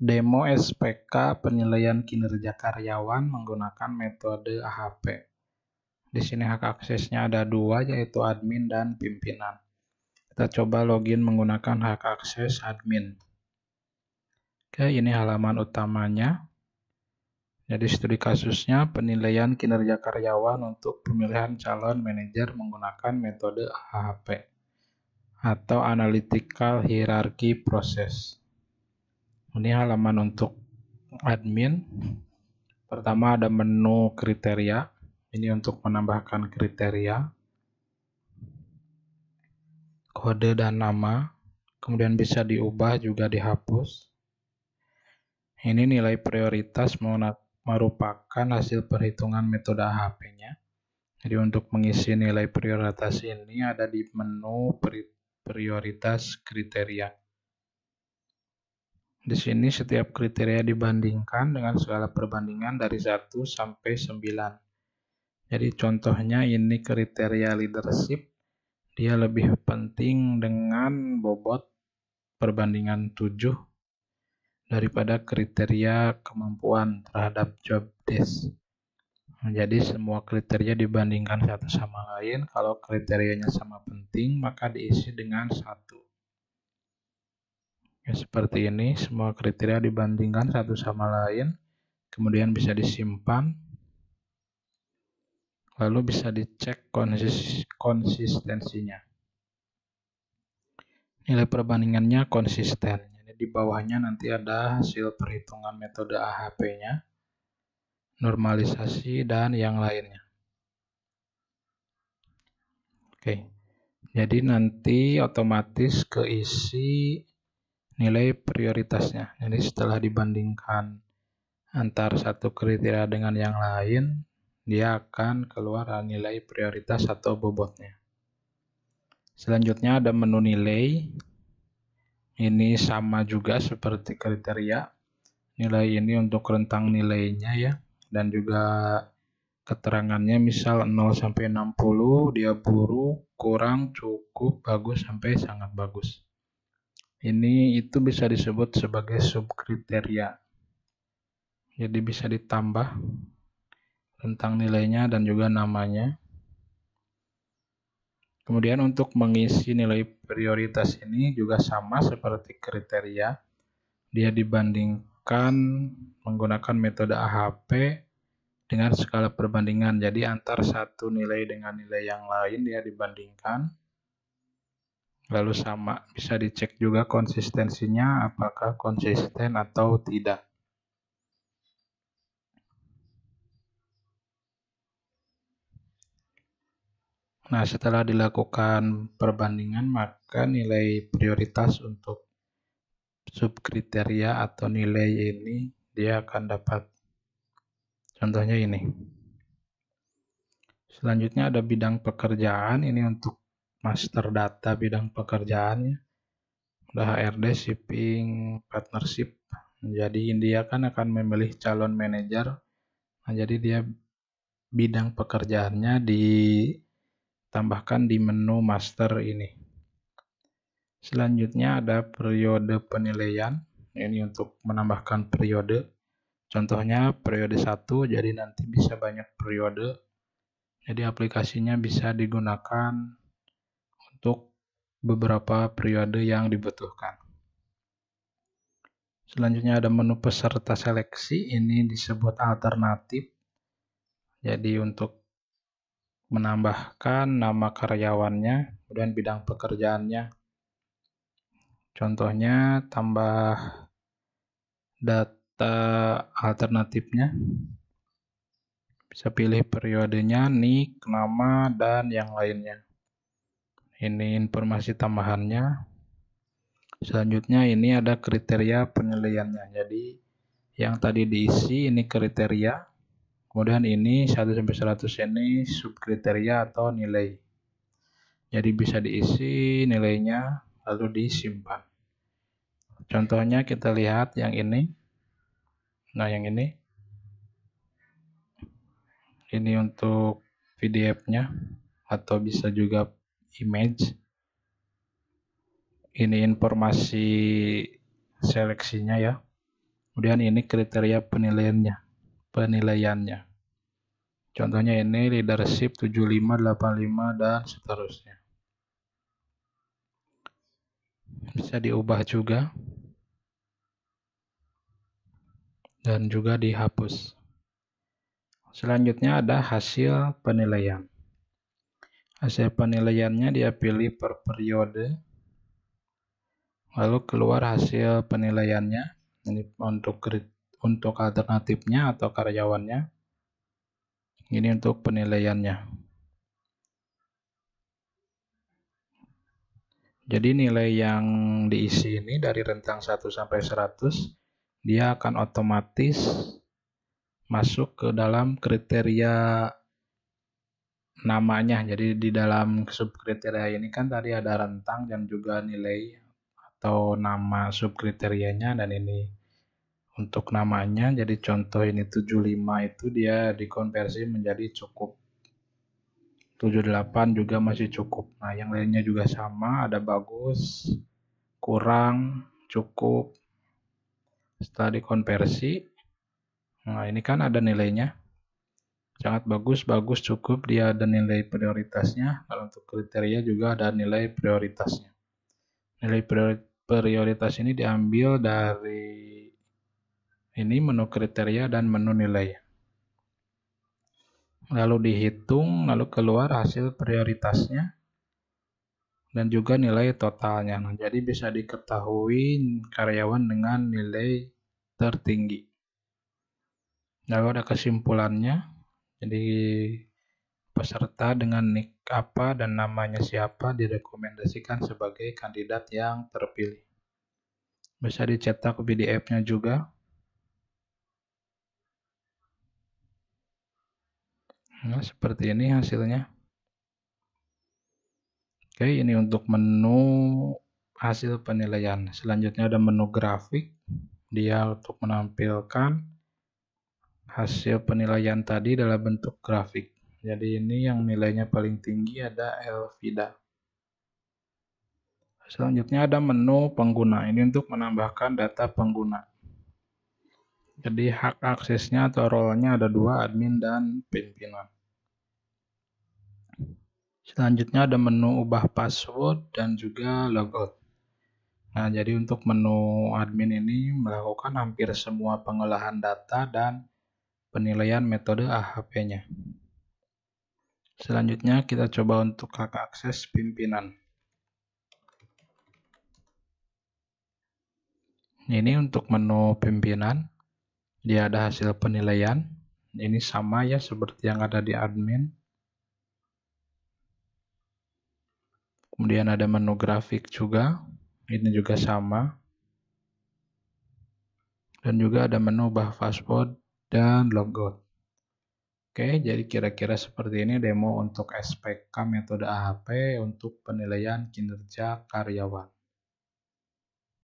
Demo SPK penilaian kinerja karyawan menggunakan metode AHP. Di sini hak aksesnya ada dua yaitu admin dan pimpinan. Kita coba login menggunakan hak akses admin. Oke, ini halaman utamanya. Jadi studi kasusnya penilaian kinerja karyawan untuk pemilihan calon manajer menggunakan metode AHP atau Analytical Hierarchy Process. Ini halaman untuk admin. Pertama ada menu kriteria. Ini untuk menambahkan kriteria. Kode dan nama. Kemudian bisa diubah juga dihapus. Ini nilai prioritas merupakan hasil perhitungan metode hp nya Jadi untuk mengisi nilai prioritas ini ada di menu prioritas kriteria. Di sini setiap kriteria dibandingkan dengan segala perbandingan dari 1 sampai 9. Jadi contohnya ini kriteria leadership, dia lebih penting dengan bobot perbandingan 7 daripada kriteria kemampuan terhadap job desk. Jadi semua kriteria dibandingkan satu sama lain, kalau kriterianya sama penting maka diisi dengan satu. Ya, seperti ini, semua kriteria dibandingkan satu sama lain, kemudian bisa disimpan, lalu bisa dicek konsistensinya. Nilai perbandingannya konsisten, jadi di bawahnya nanti ada hasil perhitungan metode AHP-nya, normalisasi, dan yang lainnya. Oke, jadi nanti otomatis keisi nilai prioritasnya. Jadi setelah dibandingkan antar satu kriteria dengan yang lain, dia akan keluar nilai prioritas atau bobotnya. Selanjutnya ada menu nilai. Ini sama juga seperti kriteria. Nilai ini untuk rentang nilainya ya dan juga keterangannya misal 0 sampai 60 dia buruk, kurang, cukup, bagus sampai sangat bagus ini itu bisa disebut sebagai subkriteria. Jadi bisa ditambah tentang nilainya dan juga namanya. Kemudian untuk mengisi nilai prioritas ini juga sama seperti kriteria. Dia dibandingkan menggunakan metode AHP dengan skala perbandingan. Jadi antar satu nilai dengan nilai yang lain dia dibandingkan lalu sama. Bisa dicek juga konsistensinya apakah konsisten atau tidak. Nah, setelah dilakukan perbandingan, maka nilai prioritas untuk subkriteria atau nilai ini dia akan dapat. Contohnya ini. Selanjutnya ada bidang pekerjaan, ini untuk master data bidang pekerjaannya udah HRD shipping partnership jadi dia kan akan memilih calon manajer nah jadi dia bidang pekerjaannya ditambahkan di menu master ini selanjutnya ada periode penilaian ini untuk menambahkan periode contohnya periode 1 jadi nanti bisa banyak periode jadi aplikasinya bisa digunakan untuk beberapa periode yang dibutuhkan. Selanjutnya ada menu peserta seleksi, ini disebut alternatif. Jadi untuk menambahkan nama karyawannya, kemudian bidang pekerjaannya. Contohnya tambah data alternatifnya. Bisa pilih periodenya, nik, nama, dan yang lainnya. Ini informasi tambahannya. Selanjutnya ini ada kriteria penilaiannya. Jadi yang tadi diisi ini kriteria. Kemudian ini 1 100 ini subkriteria atau nilai. Jadi bisa diisi nilainya lalu disimpan. Contohnya kita lihat yang ini. Nah, yang ini. Ini untuk PDF-nya atau bisa juga image ini informasi seleksinya ya kemudian ini kriteria penilaiannya penilaiannya contohnya ini leadership 7585 dan seterusnya bisa diubah juga dan juga dihapus selanjutnya ada hasil penilaian hasil penilaiannya dia pilih per periode lalu keluar hasil penilaiannya ini untuk untuk alternatifnya atau karyawannya ini untuk penilaiannya jadi nilai yang diisi ini dari rentang 1 sampai 100 dia akan otomatis masuk ke dalam kriteria namanya. Jadi di dalam subkriteria ini kan tadi ada rentang dan juga nilai atau nama subkriterianya dan ini untuk namanya. Jadi contoh ini 75 itu dia dikonversi menjadi cukup. 78 juga masih cukup. Nah, yang lainnya juga sama, ada bagus, kurang, cukup. Setelah dikonversi, nah ini kan ada nilainya sangat bagus bagus cukup dia ada nilai prioritasnya kalau untuk kriteria juga ada nilai prioritasnya nilai prioritas ini diambil dari ini menu kriteria dan menu nilai lalu dihitung lalu keluar hasil prioritasnya dan juga nilai totalnya nah, jadi bisa diketahui karyawan dengan nilai tertinggi lalu ada kesimpulannya jadi peserta dengan nick apa dan namanya siapa direkomendasikan sebagai kandidat yang terpilih. Bisa dicetak PDF-nya juga. Nah, seperti ini hasilnya. Oke, ini untuk menu hasil penilaian. Selanjutnya ada menu grafik. Dia untuk menampilkan hasil penilaian tadi dalam bentuk grafik. Jadi ini yang nilainya paling tinggi ada Elvida. Selanjutnya ada menu pengguna. Ini untuk menambahkan data pengguna. Jadi hak aksesnya atau role-nya ada dua, admin dan pimpinan. Selanjutnya ada menu ubah password dan juga logout. Nah, jadi untuk menu admin ini melakukan hampir semua pengolahan data dan penilaian metode AHP-nya. Selanjutnya kita coba untuk hak akses pimpinan. Ini untuk menu pimpinan, dia ada hasil penilaian. Ini sama ya seperti yang ada di admin. Kemudian ada menu grafik juga, ini juga sama. Dan juga ada menu bah password dan logout. Oke, jadi kira-kira seperti ini demo untuk SPK metode AHP untuk penilaian kinerja karyawan.